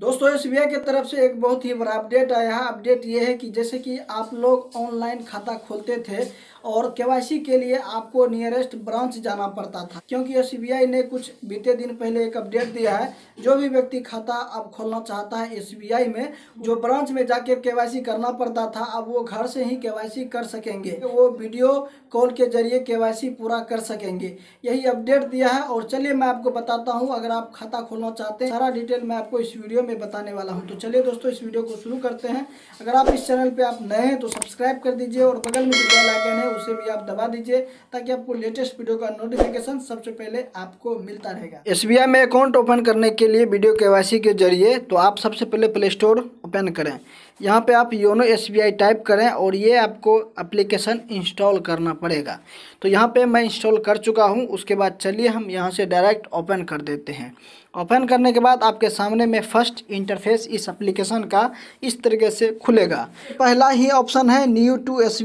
दोस्तों एस की तरफ से एक बहुत ही बड़ा अपडेट आया है अपडेट ये है कि जैसे कि आप लोग ऑनलाइन खाता खोलते थे और के के लिए आपको नियरेस्ट ब्रांच जाना पड़ता था क्योंकि एस ने कुछ बीते दिन पहले एक अपडेट दिया है जो भी व्यक्ति खाता अब खोलना चाहता है एस में जो ब्रांच में जाके के करना पड़ता था अब वो घर से ही के कर सकेंगे वो वीडियो कॉल के जरिए के पूरा कर सकेंगे यही अपडेट दिया है और चलिए मैं आपको बताता हूँ अगर आप खाता खोलना चाहते हैं सारा डिटेल मैं आपको इस वीडियो में बताने वाला हूँ तो चलिए दोस्तों इस वीडियो को शुरू करते हैं अगर आप इस चैनल पे आप नए हैं तो सब्सक्राइब कर दीजिए और बगल में जो बेल आइकन है उसे भी आप दबा दीजिए ताकि आपको लेटेस्ट वीडियो का नोटिफिकेशन सबसे पहले आपको मिलता रहेगा एस में अकाउंट ओपन करने के लिए वीडियो के के जरिए तो आप सबसे पहले प्ले स्टोर ओपन करें यहाँ पे आप योनो एस टाइप करें और ये आपको एप्लीकेशन इंस्टॉल करना पड़ेगा तो यहाँ पे मैं इंस्टॉल कर चुका हूँ उसके बाद चलिए हम यहाँ से डायरेक्ट ओपन कर देते हैं ओपन करने के बाद आपके सामने में फर्स्ट इंटरफेस इस एप्लीकेशन का इस तरीके से खुलेगा पहला ही ऑप्शन है न्यू टू एस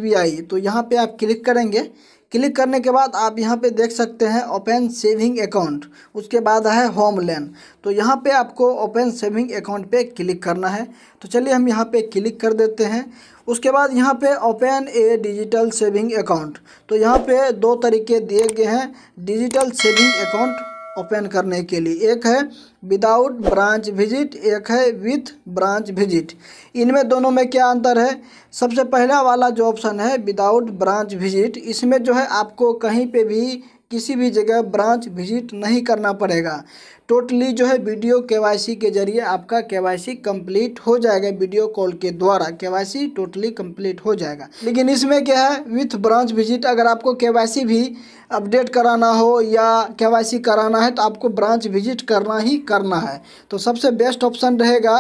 तो यहाँ पर आप क्लिक करेंगे क्लिक करने के बाद आप यहाँ पे देख सकते हैं ओपन सेविंग अकाउंट उसके बाद है होम लेन तो यहाँ पे आपको ओपन सेविंग अकाउंट पे क्लिक करना है तो चलिए हम यहाँ पे क्लिक कर देते हैं उसके बाद यहाँ पे open a digital saving account तो यहाँ पे दो तरीके दिए गए हैं डिजिटल सेविंग अकाउंट ओपन करने के लिए एक है विदाउट ब्रांच विजिट एक है विथ ब्रांच विजिट इनमें दोनों में क्या अंतर है सबसे पहला वाला जो ऑप्शन है विदाउट ब्रांच विजिट इसमें जो है आपको कहीं पे भी किसी भी जगह ब्रांच विजिट नहीं करना पड़ेगा टोटली जो है वीडियो केवाईसी के जरिए आपका केवाईसी कंप्लीट हो जाएगा वीडियो कॉल के द्वारा केवाईसी टोटली कंप्लीट हो जाएगा लेकिन इसमें क्या है विथ ब्रांच विजिट अगर आपको केवाईसी भी अपडेट कराना हो या केवाईसी कराना है तो आपको ब्रांच विजिट करना ही करना है तो सबसे बेस्ट ऑप्शन रहेगा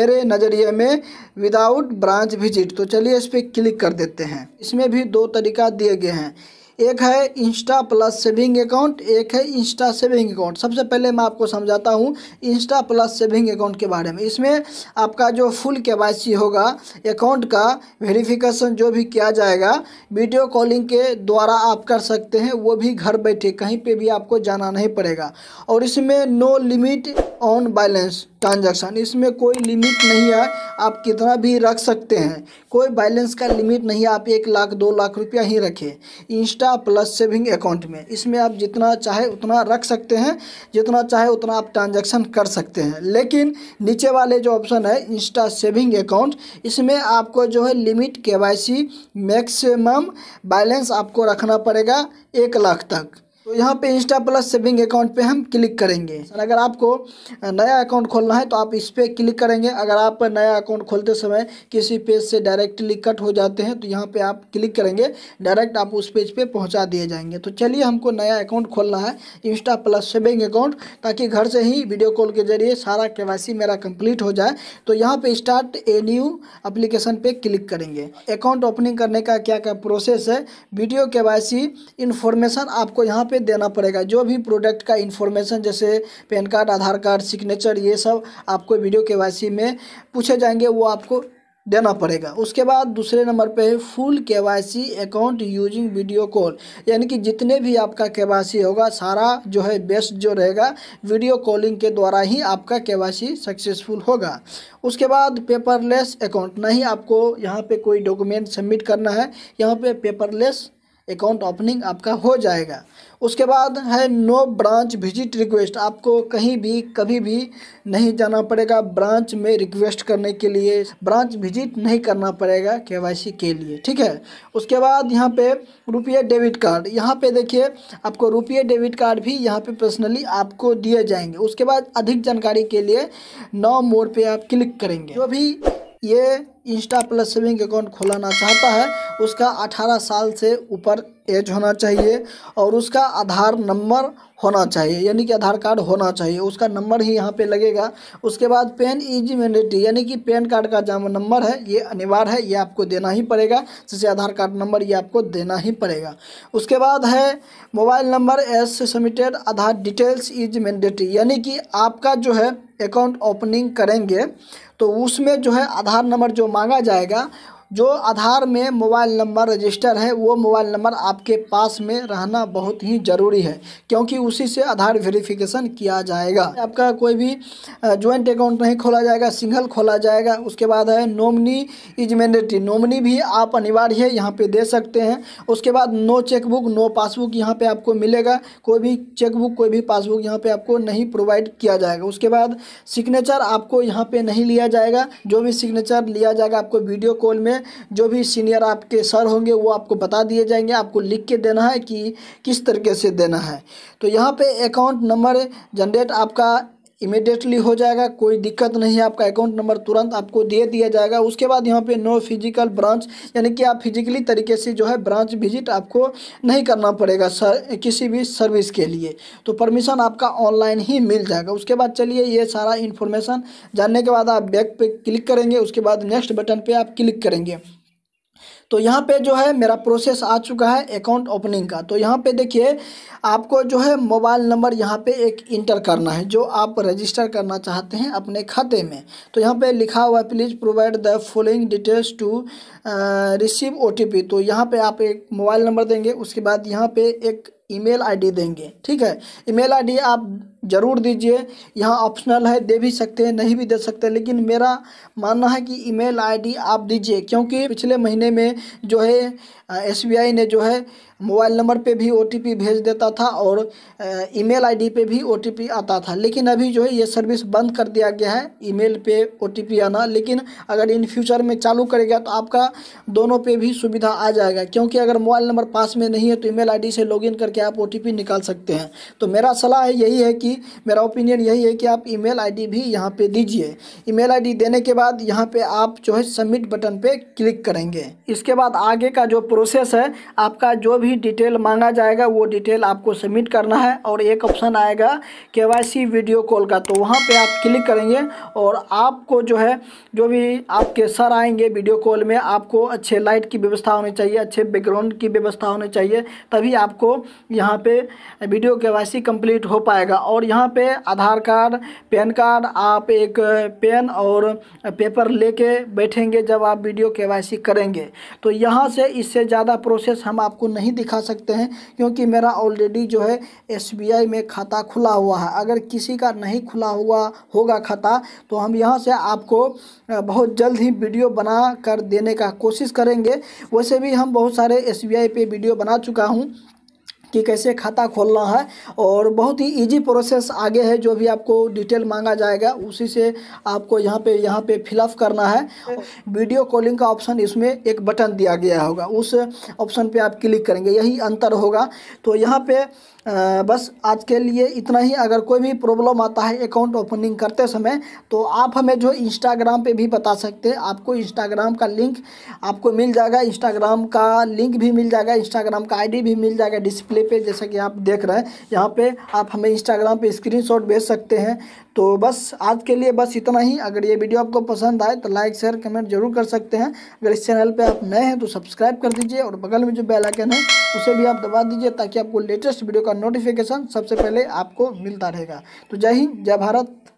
मेरे नज़रिए में विदाउट ब्रांच विजिट तो चलिए इस पर क्लिक कर देते हैं इसमें भी दो तरीका दिए गए हैं एक है इंस्टा प्लस सेविंग अकाउंट एक है इंस्टा सेविंग अकाउंट सबसे पहले मैं आपको समझाता हूँ इंस्टा प्लस सेविंग अकाउंट के बारे में इसमें आपका जो फुल के होगा अकाउंट का वेरिफिकेशन जो भी किया जाएगा वीडियो कॉलिंग के द्वारा आप कर सकते हैं वो भी घर बैठे कहीं पे भी आपको जाना नहीं पड़ेगा और इसमें no limit on balance transaction इसमें कोई लिमिट नहीं है आप कितना भी रख सकते हैं कोई बैलेंस का लिमिट नहीं है आप एक लाख दो लाख रुपया ही रखें insta insta plus saving account में इसमें आप जितना चाहे उतना रख सकते हैं जितना चाहे उतना आप ट्रांजैक्शन कर सकते हैं लेकिन नीचे वाले जो ऑप्शन है इंस्टा सेविंग अकाउंट इसमें आपको जो है लिमिट के मैक्सिमम बैलेंस आपको रखना पड़ेगा एक लाख तक तो यहाँ पे इंस्टा प्लस सेविंग अकाउंट पे हम क्लिक करेंगे अगर आपको नया अकाउंट खोलना है तो आप इस पर क्लिक करेंगे अगर आप नया अकाउंट खोलते समय किसी पेज से डायरेक्टली कट हो जाते हैं तो यहाँ पे आप क्लिक करेंगे डायरेक्ट आप उस पेज पे पहुँचा दिए जाएंगे तो चलिए हमको नया अकाउंट खोलना है इंस्टा प्लस सेविंग अकाउंट ताकि घर से ही वीडियो कॉल के जरिए सारा के मेरा कम्प्लीट हो जाए तो यहाँ पर स्टार्ट ए न्यू अप्लीकेशन पर क्लिक करेंगे अकाउंट ओपनिंग करने का क्या क्या प्रोसेस है वीडियो के वाई आपको यहाँ पे देना पड़ेगा जो भी प्रोडक्ट का इन्फॉर्मेशन जैसे PAN card Aadhaar card signature ये सब आपको वीडियो के वाई में पूछे जाएंगे वो आपको देना पड़ेगा उसके बाद दूसरे नंबर पे है फुल के अकाउंट यूजिंग वीडियो कॉल यानी कि जितने भी आपका के होगा सारा जो है बेस्ट जो रहेगा वीडियो कॉलिंग के द्वारा ही आपका के सक्सेसफुल होगा उसके बाद पेपरलेस अकाउंट नहीं आपको यहाँ पे कोई डॉक्यूमेंट सबमिट करना है यहाँ पे पेपरलेस अकाउंट ओपनिंग आपका हो जाएगा उसके बाद है नो ब्रांच विजिट रिक्वेस्ट आपको कहीं भी कभी भी नहीं जाना पड़ेगा ब्रांच में रिक्वेस्ट करने के लिए ब्रांच विजिट नहीं करना पड़ेगा के के लिए ठीक है उसके बाद यहाँ पे रुपये डेबिट कार्ड यहाँ पे देखिए आपको रुपये डेबिट कार्ड भी यहाँ पे पर्सनली आपको दिए जाएंगे उसके बाद अधिक जानकारी के लिए नौ मोड पर आप क्लिक करेंगे जो भी ये इंस्टा प्लस सेविंग अकाउंट खोलाना चाहता है उसका 18 साल से ऊपर एज होना चाहिए और उसका आधार नंबर होना चाहिए यानी कि आधार कार्ड होना चाहिए उसका नंबर ही यहाँ पे लगेगा उसके बाद पेन इजी मैंडेटरी यानी कि पेन कार्ड का जहाँ नंबर है ये अनिवार्य है ये आपको देना ही पड़ेगा जैसे आधार कार्ड नंबर ये आपको देना ही पड़ेगा उसके बाद है मोबाइल नंबर एस से submitted Aadhaar details is mandatory यानी कि आपका जो है अकाउंट ओपनिंग करेंगे तो उसमें जो है आधार नंबर जो मांगा जाएगा जो आधार में मोबाइल नंबर रजिस्टर है वो मोबाइल नंबर आपके पास में रहना बहुत ही ज़रूरी है क्योंकि उसी से आधार वेरिफिकेशन किया जाएगा आपका कोई भी ज्वाइंट अकाउंट नहीं खोला जाएगा सिंगल खोला जाएगा उसके बाद है नोमनी इज मैंडेटरी नोमनी भी आप अनिवार्य है यहाँ पर दे सकते हैं उसके बाद नो चेकबुक नो पासबुक यहाँ पर आपको मिलेगा कोई भी चेकबुक कोई भी पासबुक यहाँ पर आपको नहीं प्रोवाइड किया जाएगा उसके बाद सिग्नेचर आपको यहाँ पर नहीं लिया जाएगा जो भी सिग्नेचर लिया जाएगा आपको वीडियो कॉल में जो भी सीनियर आपके सर होंगे वो आपको बता दिए जाएंगे आपको लिख के देना है कि किस तरीके से देना है तो यहाँ पे अकाउंट नंबर जनरेट आपका इमिडिएटली हो जाएगा कोई दिक्कत नहीं है आपका अकाउंट नंबर तुरंत आपको दे दिया जाएगा उसके बाद यहाँ पे नो फिजिकल ब्रांच यानी कि आप फिजिकली तरीके से जो है ब्रांच विजिट आपको नहीं करना पड़ेगा सर किसी भी सर्विस के लिए तो परमिशन आपका ऑनलाइन ही मिल जाएगा उसके बाद चलिए ये सारा इन्फॉर्मेशन जानने के बाद आप बैक पे क्लिक करेंगे उसके बाद नेक्स्ट बटन पर आप क्लिक करेंगे तो यहाँ पे जो है मेरा प्रोसेस आ चुका है अकाउंट ओपनिंग का तो यहाँ पे देखिए आपको जो है मोबाइल नंबर यहाँ पे एक इंटर करना है जो आप रजिस्टर करना चाहते हैं अपने खाते में तो यहाँ पे लिखा हुआ है please provide the following details to receive ओ तो यहाँ पर आप एक मोबाइल नंबर देंगे उसके बाद यहाँ पर एक ईमेल आईडी देंगे ठीक है ईमेल आईडी आप ज़रूर दीजिए यहाँ ऑप्शनल है दे भी सकते हैं नहीं भी दे सकते लेकिन मेरा मानना है कि ईमेल आईडी आप दीजिए क्योंकि पिछले महीने में जो है एसबीआई ने जो है मोबाइल नंबर पे भी ओटीपी भेज देता था और ईमेल आईडी पे भी ओटीपी आता था लेकिन अभी जो है ये सर्विस बंद कर दिया गया है ईमेल पे ओटीपी आना लेकिन अगर इन फ्यूचर में चालू करेगा तो आपका दोनों पे भी सुविधा आ जाएगा क्योंकि अगर मोबाइल नंबर पास में नहीं है तो ईमेल आईडी से लॉगिन करके आप ओटीपी निकाल सकते हैं तो मेरा सलाह यही है कि ही मेरा ओपिनियन यही है कि आप ईमेल आईडी भी यहाँ पे दीजिए ईमेल आईडी देने के बाद यहाँ पे आप जो है सबमिट बटन पे क्लिक करेंगे इसके बाद आगे का जो प्रोसेस है आपका जो भी डिटेल मांगा जाएगा वो डिटेल आपको सबमिट करना है और एक ऑप्शन आएगा के वीडियो कॉल का तो वहाँ पर आप क्लिक करेंगे और आपको जो है जो भी आपके सर आएंगे वीडियो कॉल में आपको अच्छे लाइट की व्यवस्था होनी चाहिए अच्छे बैकग्राउंड की व्यवस्था होनी चाहिए तभी आपको यहाँ पे वीडियो के कंप्लीट हो पाएगा और और यहाँ पे आधार कार्ड पैन कार्ड आप एक पेन और पेपर लेके बैठेंगे जब आप वीडियो के करेंगे तो यहाँ से इससे ज़्यादा प्रोसेस हम आपको नहीं दिखा सकते हैं क्योंकि मेरा ऑलरेडी जो है एस में खाता खुला हुआ है अगर किसी का नहीं खुला हुआ होगा खाता तो हम यहाँ से आपको बहुत जल्द ही वीडियो बना कर देने का कोशिश करेंगे वैसे भी हम बहुत सारे एस पे वीडियो बना चुका हूँ कि कैसे खाता खोलना है और बहुत ही ईजी प्रोसेस आगे है जो भी आपको डिटेल मांगा जाएगा उसी से आपको यहाँ पे यहाँ पे फिलअप करना है वीडियो हाँ। कॉलिंग का ऑप्शन इसमें एक बटन दिया गया होगा उस ऑप्शन पर आप क्लिक करेंगे यही अंतर होगा तो यहाँ पर बस आज के लिए इतना ही अगर कोई भी प्रॉब्लम आता है अकाउंट ओपनिंग करते समय तो आप हमें जो इंस्टाग्राम पे भी बता सकते हैं आपको इंस्टाग्राम का लिंक आपको मिल जाएगा इंस्टाग्राम का लिंक भी मिल जाएगा इंस्टाग्राम का आईडी भी मिल जाएगा डिस्प्ले पे जैसा कि आप देख रहे हैं यहाँ पे आप हमें इंस्टाग्राम पे स्क्रीनशॉट भेज सकते हैं तो बस आज के लिए बस इतना ही अगर ये वीडियो आपको पसंद आए तो लाइक शेयर कमेंट जरूर कर सकते हैं अगर इस चैनल पर आप नए हैं तो सब्सक्राइब कर दीजिए और बगल में जो बेल आइकन है उसे भी आप दबा दीजिए ताकि आपको लेटेस्ट वीडियो का नोटिफिकेशन सबसे पहले आपको मिलता रहेगा तो जय हिंद जय भारत